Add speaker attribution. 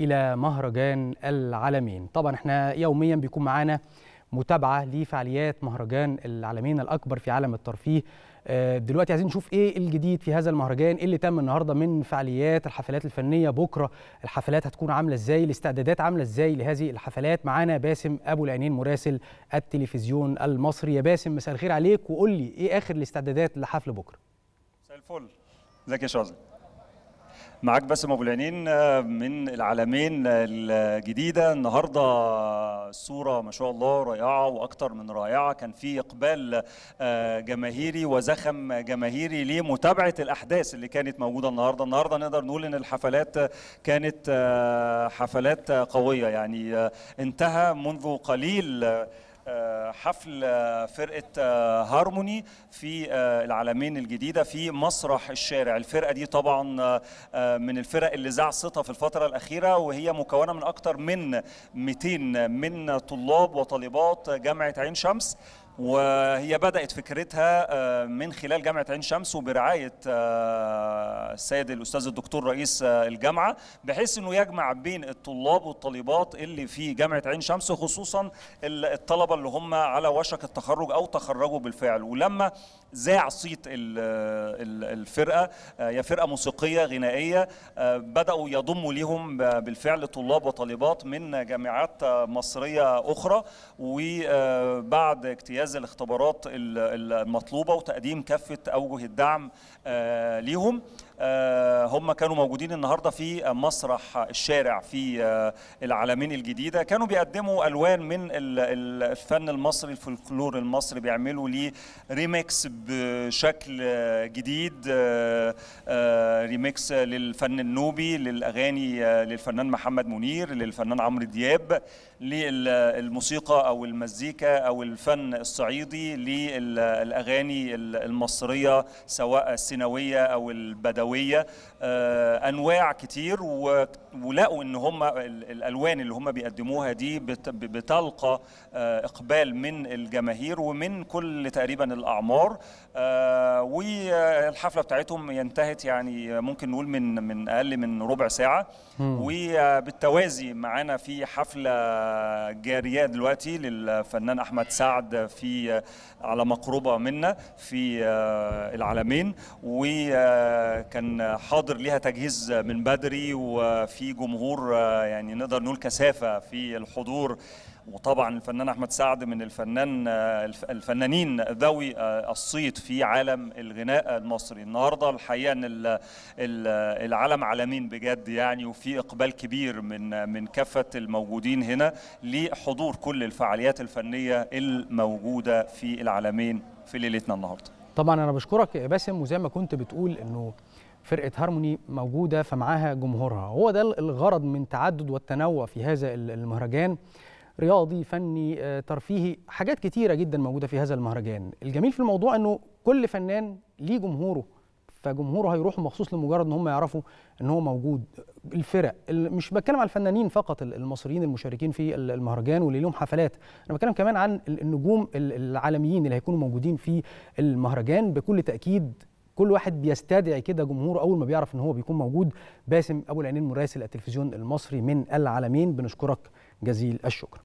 Speaker 1: إلى مهرجان العالمين طبعا احنا يوميا بيكون معانا متابعة لفعاليات مهرجان العالمين الأكبر في عالم الترفيه آه، دلوقتي عايزين نشوف ايه الجديد في هذا المهرجان ايه اللي تم النهارده من فعاليات الحفلات الفنيه بكره الحفلات هتكون عامله ازاي الاستعدادات عامله ازاي لهذه الحفلات معانا باسم ابو العينين مراسل التلفزيون المصري يا باسم مساء الخير عليك وقول لي ايه اخر الاستعدادات لحفل بكره
Speaker 2: مساء الفل ازيك يا شاذلي معاك بس ابو العينين آه، من العالمين آه، الجديده النهارده الصوره ما شاء الله رائعه واكثر من رائعه كان في اقبال آه، جماهيري وزخم جماهيري لمتابعه الاحداث اللي كانت موجوده النهارده النهارده نقدر نقول ان الحفلات كانت حفلات قويه يعني انتهى منذ قليل آه، حفل فرقة آه، هارموني في آه، العالمين الجديدة في مسرح الشارع الفرقة دي طبعا من الفرق اللي صيتها في الفترة الأخيرة وهي مكونة من أكثر من 200 من طلاب وطالبات جامعة عين شمس وهي بدأت فكرتها من خلال جامعة عين شمس وبرعاية السيد الاستاذ الدكتور رئيس الجامعه بحيث انه يجمع بين الطلاب والطالبات اللي في جامعه عين شمس خصوصا الطلبه اللي هم على وشك التخرج او تخرجوا بالفعل ولما ذاع صيت الفرقه هي آه، فرقه موسيقيه غنائيه آه، بداوا يضموا ليهم بالفعل طلاب وطالبات من جامعات مصريه اخرى وبعد اجتياز الاختبارات المطلوبه وتقديم كافه اوجه الدعم آه، ليهم آه، هم كانوا موجودين النهارده في مسرح الشارع في آه، العالمين الجديده كانوا بيقدموا الوان من الفن المصري الفلكلور المصري بيعملوا ليه ريميكس بشكل جديد ريميكس آه، للفن النوبي للاغاني للفنان محمد منير للفنان عمرو دياب للموسيقى او المزيكا او الفن الصعيدي للاغاني المصريه سواء السنوية او البدويه الجويه آه، انواع كتير ولقوا ان هم الالوان اللي هم بيقدموها دي بتلقى آه، اقبال من الجماهير ومن كل تقريبا الاعمار آه، والحفله بتاعتهم انتهت يعني ممكن نقول من من اقل من ربع ساعه وبالتوازي معانا في حفله جاريه دلوقتي للفنان احمد سعد في على مقربه منا في العالمين وكان كان حاضر ليها تجهيز من بدري وفي جمهور آه، يعني نقدر نقول كثافه في الحضور وطبعا الفنان احمد سعد من الفنان آه، الفنانين ذوي آه، الصيت في عالم الغناء المصري النهارده الحقيقه ان العالم عالمين بجد يعني وفي اقبال كبير من من كافه الموجودين هنا لحضور كل الفعاليات الفنيه الموجوده في العالمين في ليلتنا النهارده
Speaker 1: طبعا انا بشكرك يا باسم وزي ما كنت بتقول انه فرقه هارموني موجوده فمعاها جمهورها هو ده الغرض من تعدد والتنوع في هذا المهرجان رياضي فني آه، ترفيهي حاجات كتيره جدا موجوده في هذا المهرجان الجميل في الموضوع انه كل فنان ليه جمهوره فجمهوره هيروحوا مخصوص لمجرد ان هم يعرفوا ان هو موجود الفرق مش بتكلم على الفنانين فقط المصريين المشاركين في المهرجان واللي لهم حفلات انا بتكلم كمان عن النجوم العالميين اللي هيكونوا موجودين في المهرجان بكل تاكيد كل واحد بيستدعي كده جمهوره اول ما بيعرف ان هو بيكون موجود باسم ابو العينين مراسل التلفزيون المصري من العالمين بنشكرك جزيل الشكر